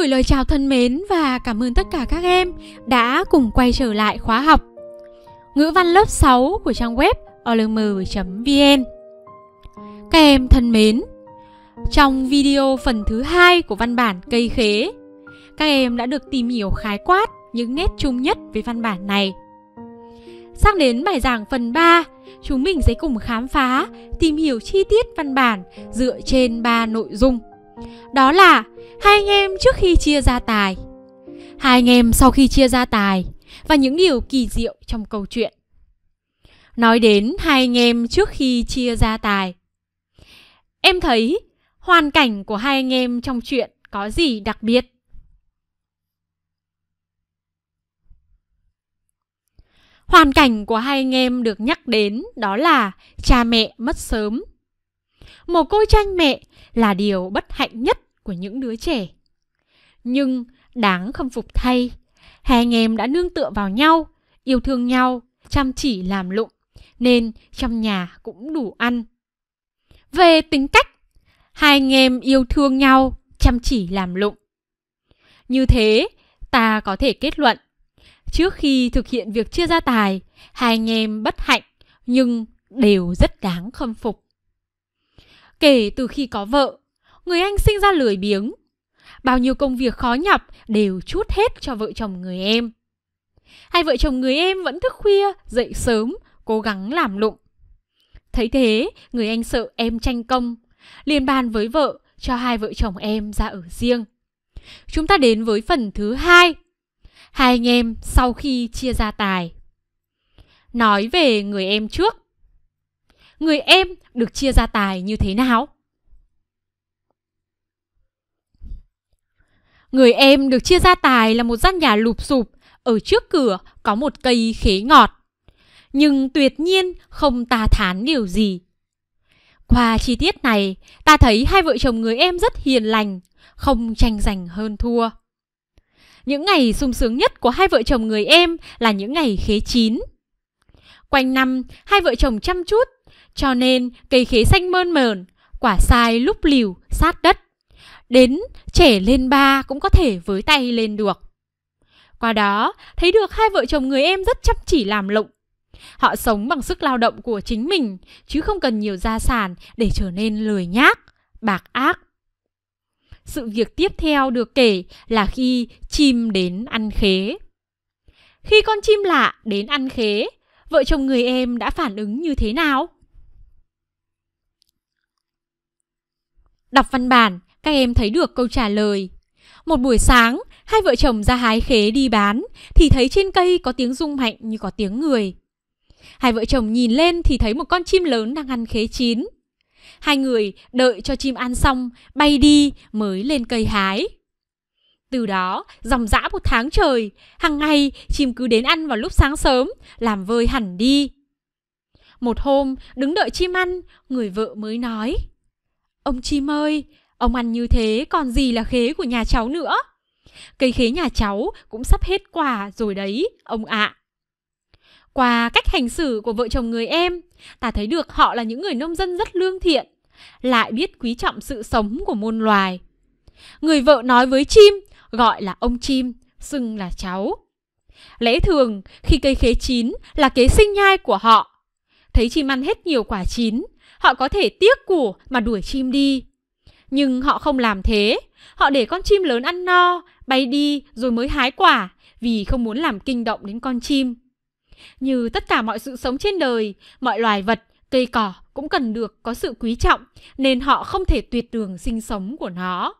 gửi lời chào thân mến và cảm ơn tất cả các em đã cùng quay trở lại khóa học ngữ văn lớp 6 của trang web olm.vn. Các em thân mến, trong video phần thứ hai của văn bản cây khế, các em đã được tìm hiểu khái quát những nét chung nhất về văn bản này. Sang đến bài giảng phần 3, chúng mình sẽ cùng khám phá, tìm hiểu chi tiết văn bản dựa trên 3 nội dung. Đó là hai anh em trước khi chia gia tài Hai anh em sau khi chia gia tài Và những điều kỳ diệu trong câu chuyện Nói đến hai anh em trước khi chia gia tài Em thấy hoàn cảnh của hai anh em trong chuyện có gì đặc biệt? Hoàn cảnh của hai anh em được nhắc đến đó là cha mẹ mất sớm mồ côi tranh mẹ là điều bất hạnh nhất của những đứa trẻ. Nhưng đáng khâm phục thay, hai anh em đã nương tựa vào nhau, yêu thương nhau, chăm chỉ làm lụng, nên trong nhà cũng đủ ăn. Về tính cách, hai anh em yêu thương nhau, chăm chỉ làm lụng. Như thế, ta có thể kết luận, trước khi thực hiện việc chia gia tài, hai anh em bất hạnh nhưng đều rất đáng khâm phục. Kể từ khi có vợ, người anh sinh ra lười biếng. Bao nhiêu công việc khó nhọc đều chút hết cho vợ chồng người em. Hai vợ chồng người em vẫn thức khuya, dậy sớm, cố gắng làm lụng. Thấy thế, người anh sợ em tranh công, liền bàn với vợ cho hai vợ chồng em ra ở riêng. Chúng ta đến với phần thứ hai. Hai anh em sau khi chia gia tài. Nói về người em trước người em được chia gia tài như thế nào? Người em được chia gia tài là một gian nhà lụp sụp, ở trước cửa có một cây khế ngọt. Nhưng tuyệt nhiên không ta thán điều gì. Qua chi tiết này, ta thấy hai vợ chồng người em rất hiền lành, không tranh giành hơn thua. Những ngày sung sướng nhất của hai vợ chồng người em là những ngày khế chín. Quanh năm, hai vợ chồng chăm chút cho nên cây khế xanh mơn mờn, quả sai lúc liều, sát đất. Đến trẻ lên ba cũng có thể với tay lên được. Qua đó, thấy được hai vợ chồng người em rất chăm chỉ làm lụng. Họ sống bằng sức lao động của chính mình, chứ không cần nhiều gia sản để trở nên lười nhác, bạc ác. Sự việc tiếp theo được kể là khi chim đến ăn khế. Khi con chim lạ đến ăn khế, vợ chồng người em đã phản ứng như thế nào? Đọc văn bản, các em thấy được câu trả lời. Một buổi sáng, hai vợ chồng ra hái khế đi bán thì thấy trên cây có tiếng rung mạnh như có tiếng người. Hai vợ chồng nhìn lên thì thấy một con chim lớn đang ăn khế chín. Hai người đợi cho chim ăn xong, bay đi mới lên cây hái. Từ đó, dòng dã một tháng trời, hàng ngày chim cứ đến ăn vào lúc sáng sớm, làm vơi hẳn đi. Một hôm, đứng đợi chim ăn, người vợ mới nói. Ông chim ơi, ông ăn như thế còn gì là khế của nhà cháu nữa. Cây khế nhà cháu cũng sắp hết quả rồi đấy, ông ạ. À. Qua cách hành xử của vợ chồng người em, ta thấy được họ là những người nông dân rất lương thiện, lại biết quý trọng sự sống của môn loài. Người vợ nói với chim, gọi là ông chim, xưng là cháu. Lẽ thường, khi cây khế chín là kế sinh nhai của họ. Thấy chim ăn hết nhiều quả chín, họ có thể tiếc của mà đuổi chim đi. Nhưng họ không làm thế, họ để con chim lớn ăn no, bay đi rồi mới hái quả vì không muốn làm kinh động đến con chim. Như tất cả mọi sự sống trên đời, mọi loài vật, cây cỏ cũng cần được có sự quý trọng nên họ không thể tuyệt đường sinh sống của nó.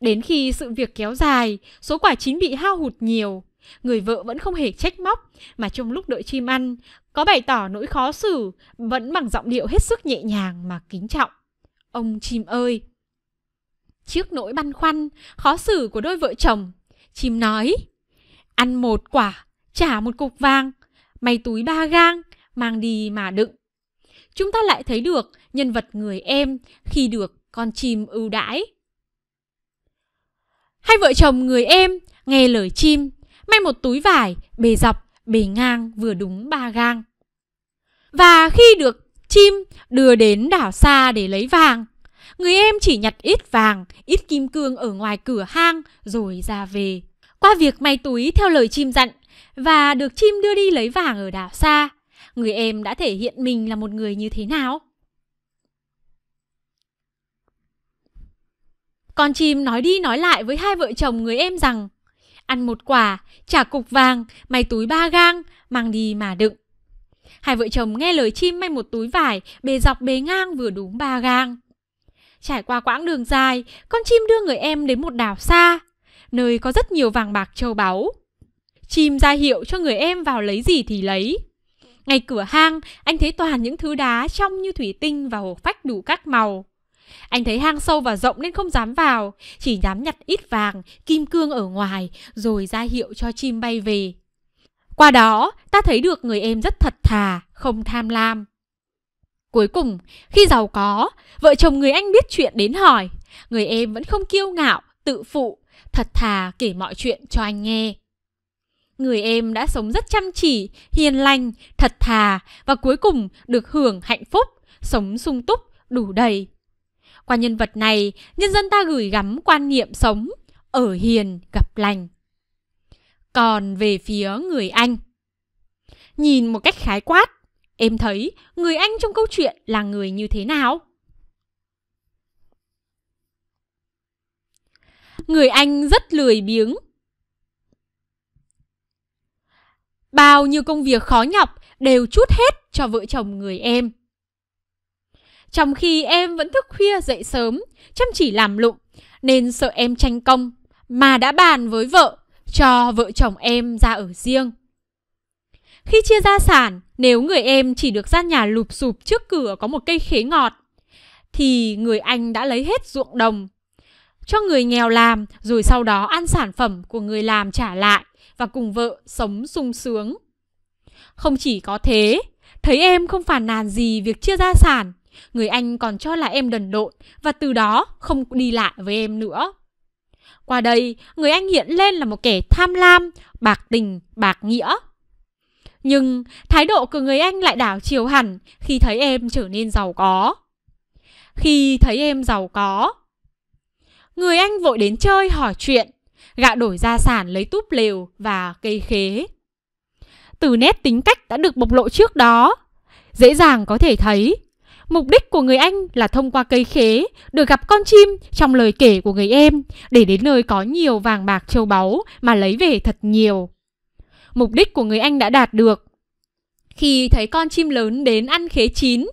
Đến khi sự việc kéo dài, số quả chín bị hao hụt nhiều, người vợ vẫn không hề trách móc, mà trong lúc đợi chim ăn, có bày tỏ nỗi khó xử, vẫn bằng giọng điệu hết sức nhẹ nhàng mà kính trọng. Ông chim ơi! Trước nỗi băn khoăn, khó xử của đôi vợ chồng, chim nói, ăn một quả, trả một cục vàng, may túi ba gang, mang đi mà đựng. Chúng ta lại thấy được nhân vật người em khi được con chim ưu đãi. Hai vợ chồng người em nghe lời chim may một túi vải bề dọc, bề ngang vừa đúng ba gang. Và khi được chim đưa đến đảo xa để lấy vàng, người em chỉ nhặt ít vàng, ít kim cương ở ngoài cửa hang rồi ra về. Qua việc may túi theo lời chim dặn và được chim đưa đi lấy vàng ở đảo xa, người em đã thể hiện mình là một người như thế nào? Con chim nói đi nói lại với hai vợ chồng người em rằng ăn một quả, trả cục vàng, may túi ba gang, mang đi mà đựng. Hai vợ chồng nghe lời chim may một túi vải, bề dọc bề ngang vừa đúng ba gang. Trải qua quãng đường dài, con chim đưa người em đến một đảo xa, nơi có rất nhiều vàng bạc châu báu. Chim ra hiệu cho người em vào lấy gì thì lấy. Ngay cửa hang, anh thấy toàn những thứ đá trong như thủy tinh và hổ phách đủ các màu. Anh thấy hang sâu và rộng nên không dám vào, chỉ dám nhặt ít vàng, kim cương ở ngoài rồi ra hiệu cho chim bay về. Qua đó, ta thấy được người em rất thật thà, không tham lam. Cuối cùng, khi giàu có, vợ chồng người anh biết chuyện đến hỏi. Người em vẫn không kiêu ngạo, tự phụ, thật thà kể mọi chuyện cho anh nghe. Người em đã sống rất chăm chỉ, hiền lành, thật thà và cuối cùng được hưởng hạnh phúc, sống sung túc, đủ đầy, qua nhân vật này, nhân dân ta gửi gắm quan niệm sống, ở hiền gặp lành. Còn về phía người anh, nhìn một cách khái quát, em thấy người anh trong câu chuyện là người như thế nào? Người anh rất lười biếng. Bao nhiêu công việc khó nhọc đều chút hết cho vợ chồng người em trong khi em vẫn thức khuya dậy sớm, chăm chỉ làm lụng, nên sợ em tranh công, mà đã bàn với vợ, cho vợ chồng em ra ở riêng. Khi chia gia sản, nếu người em chỉ được ra nhà lụp sụp trước cửa có một cây khế ngọt, thì người anh đã lấy hết ruộng đồng, cho người nghèo làm rồi sau đó ăn sản phẩm của người làm trả lại và cùng vợ sống sung sướng. Không chỉ có thế, thấy em không phản nàn gì việc chia gia sản Người anh còn cho là em đần độn và từ đó không đi lại với em nữa. Qua đây, người anh hiện lên là một kẻ tham lam, bạc tình, bạc nghĩa. Nhưng thái độ của người anh lại đảo chiều hẳn khi thấy em trở nên giàu có. Khi thấy em giàu có, người anh vội đến chơi hỏi chuyện, gạ đổi gia sản lấy túp lều và cây khế. Từ nét tính cách đã được bộc lộ trước đó, dễ dàng có thể thấy Mục đích của người anh là thông qua cây khế được gặp con chim trong lời kể của người em để đến nơi có nhiều vàng bạc châu báu mà lấy về thật nhiều. Mục đích của người anh đã đạt được. Khi thấy con chim lớn đến ăn khế chín,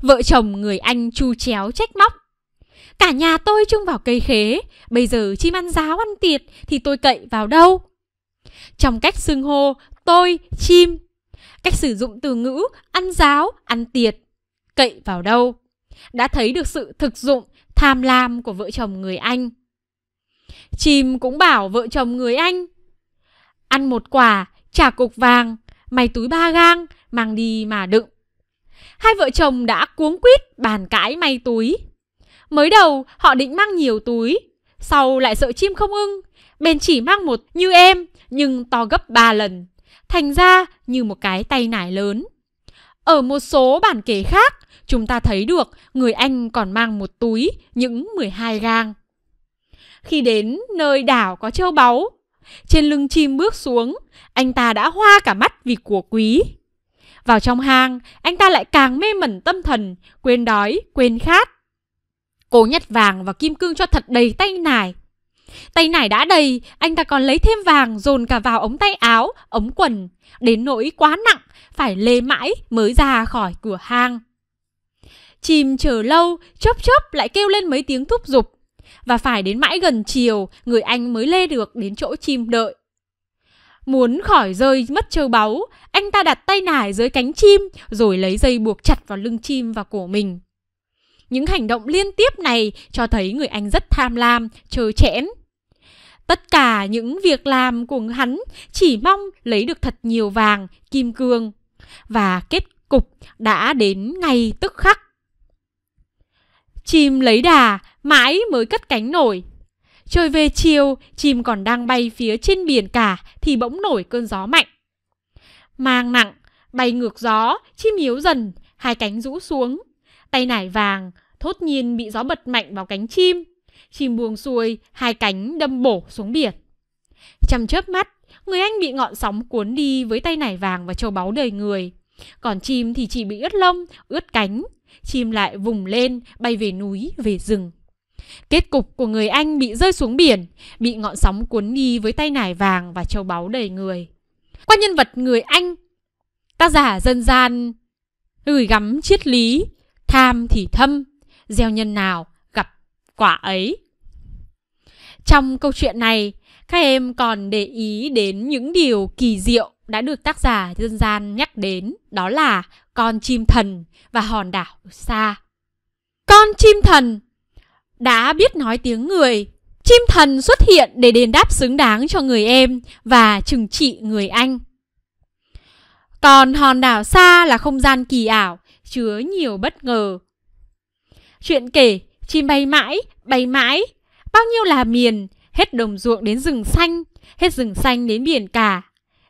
vợ chồng người anh chu chéo trách móc. Cả nhà tôi chung vào cây khế, bây giờ chim ăn giáo ăn tiệt thì tôi cậy vào đâu? Trong cách xưng hô tôi, chim, cách sử dụng từ ngữ ăn giáo, ăn tiệt cậy vào đâu. Đã thấy được sự thực dụng, tham lam của vợ chồng người Anh. chim cũng bảo vợ chồng người Anh Ăn một quả, trả cục vàng, mày túi ba gang, mang đi mà đựng. Hai vợ chồng đã cuống quýt bàn cãi may túi. Mới đầu họ định mang nhiều túi, sau lại sợ chim không ưng, bèn chỉ mang một như em nhưng to gấp ba lần, thành ra như một cái tay nải lớn. Ở một số bản kể khác, Chúng ta thấy được người Anh còn mang một túi những 12 gang. Khi đến nơi đảo có châu báu, trên lưng chim bước xuống, anh ta đã hoa cả mắt vì của quý. Vào trong hang, anh ta lại càng mê mẩn tâm thần, quên đói, quên khát. Cố nhặt vàng và kim cương cho thật đầy tay nải. Tay nải đã đầy, anh ta còn lấy thêm vàng dồn cả vào ống tay áo, ống quần. Đến nỗi quá nặng, phải lê mãi mới ra khỏi cửa hang chìm chờ lâu, chớp chớp lại kêu lên mấy tiếng thúc giục. Và phải đến mãi gần chiều, người anh mới lê được đến chỗ chim đợi. Muốn khỏi rơi mất châu báu, anh ta đặt tay nải dưới cánh chim rồi lấy dây buộc chặt vào lưng chim và cổ mình. Những hành động liên tiếp này cho thấy người anh rất tham lam, chờ chẽn. Tất cả những việc làm của hắn chỉ mong lấy được thật nhiều vàng, kim cương. Và kết cục đã đến ngay tức khắc chim lấy đà mãi mới cất cánh nổi. Trời về chiều, chim còn đang bay phía trên biển cả thì bỗng nổi cơn gió mạnh. Mang nặng, bay ngược gió, chim yếu dần, hai cánh rũ xuống. Tay nải vàng, thốt nhiên bị gió bật mạnh vào cánh chim. Chim buông xuôi, hai cánh đâm bổ xuống biển. chăm chớp mắt, người anh bị ngọn sóng cuốn đi với tay nải vàng và châu báu đời người. Còn chim thì chỉ bị ướt lông, ướt cánh, chim lại vùng lên, bay về núi, về rừng. Kết cục của người Anh bị rơi xuống biển, bị ngọn sóng cuốn đi với tay nải vàng và châu báu đầy người. Qua nhân vật người Anh, tác giả dân gian gửi gắm triết lý, tham thì thâm, gieo nhân nào gặp quả ấy. Trong câu chuyện này, các em còn để ý đến những điều kỳ diệu đã được tác giả dân gian nhắc đến, đó là con chim thần và hòn đảo xa. Con chim thần đã biết nói tiếng người. Chim thần xuất hiện để đền đáp xứng đáng cho người em và trừng trị người anh. Còn hòn đảo xa là không gian kỳ ảo, chứa nhiều bất ngờ. Chuyện kể, chim bay mãi, bay mãi, bao nhiêu là miền, hết đồng ruộng đến rừng xanh, hết rừng xanh đến biển cả,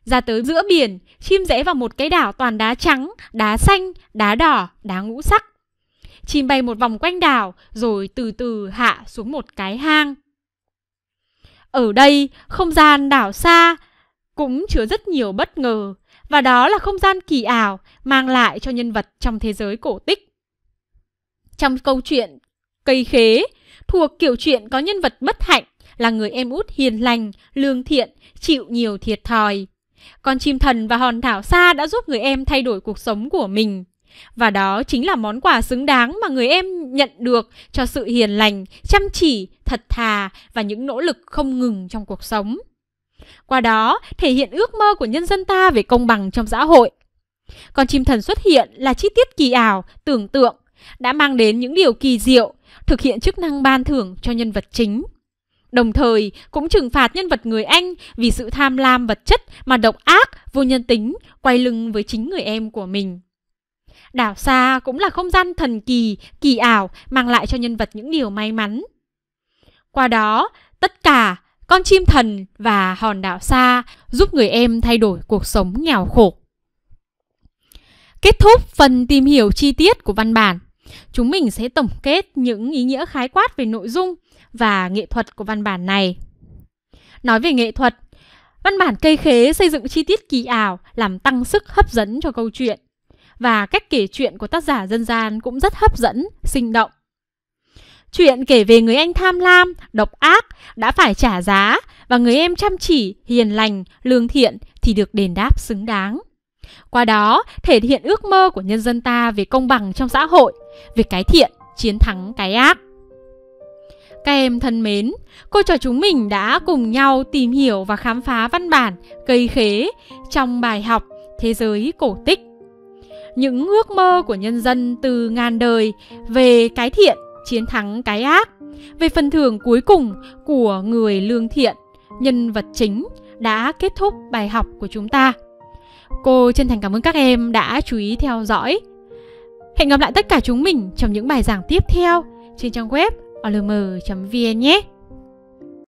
ra tới giữa biển, chim rẽ vào một cái đảo toàn đá trắng, đá xanh, đá đỏ, đá ngũ sắc. Chim bay một vòng quanh đảo rồi từ từ hạ xuống một cái hang. Ở đây, không gian đảo xa cũng chứa rất nhiều bất ngờ và đó là không gian kỳ ảo mang lại cho nhân vật trong thế giới cổ tích. Trong câu chuyện Cây Khế thuộc kiểu chuyện có nhân vật bất hạnh là người em út hiền lành, lương thiện, chịu nhiều thiệt thòi. Con chim thần và hòn thảo xa đã giúp người em thay đổi cuộc sống của mình. Và đó chính là món quà xứng đáng mà người em nhận được cho sự hiền lành, chăm chỉ, thật thà và những nỗ lực không ngừng trong cuộc sống. Qua đó, thể hiện ước mơ của nhân dân ta về công bằng trong xã hội. Con chim thần xuất hiện là chi tiết kỳ ảo, tưởng tượng, đã mang đến những điều kỳ diệu, thực hiện chức năng ban thưởng cho nhân vật chính. Đồng thời cũng trừng phạt nhân vật người Anh vì sự tham lam vật chất mà độc ác, vô nhân tính, quay lưng với chính người em của mình. Đảo xa cũng là không gian thần kỳ, kỳ ảo mang lại cho nhân vật những điều may mắn. Qua đó, tất cả con chim thần và hòn đảo xa giúp người em thay đổi cuộc sống nghèo khổ. Kết thúc phần tìm hiểu chi tiết của văn bản. Chúng mình sẽ tổng kết những ý nghĩa khái quát về nội dung và nghệ thuật của văn bản này. Nói về nghệ thuật, văn bản cây khế xây dựng chi tiết kỳ ảo làm tăng sức hấp dẫn cho câu chuyện và cách kể chuyện của tác giả dân gian cũng rất hấp dẫn, sinh động. Chuyện kể về người anh tham lam, độc ác đã phải trả giá và người em chăm chỉ, hiền lành, lương thiện thì được đền đáp xứng đáng. Qua đó, thể hiện ước mơ của nhân dân ta về công bằng trong xã hội, về cái thiện chiến thắng cái ác. Các em thân mến, cô trò chúng mình đã cùng nhau tìm hiểu và khám phá văn bản cây khế trong bài học Thế giới cổ tích. Những ước mơ của nhân dân từ ngàn đời về cái thiện chiến thắng cái ác, về phần thưởng cuối cùng của người lương thiện, nhân vật chính đã kết thúc bài học của chúng ta. Cô chân thành cảm ơn các em đã chú ý theo dõi. Hẹn gặp lại tất cả chúng mình trong những bài giảng tiếp theo trên trang web olm.vn nhé.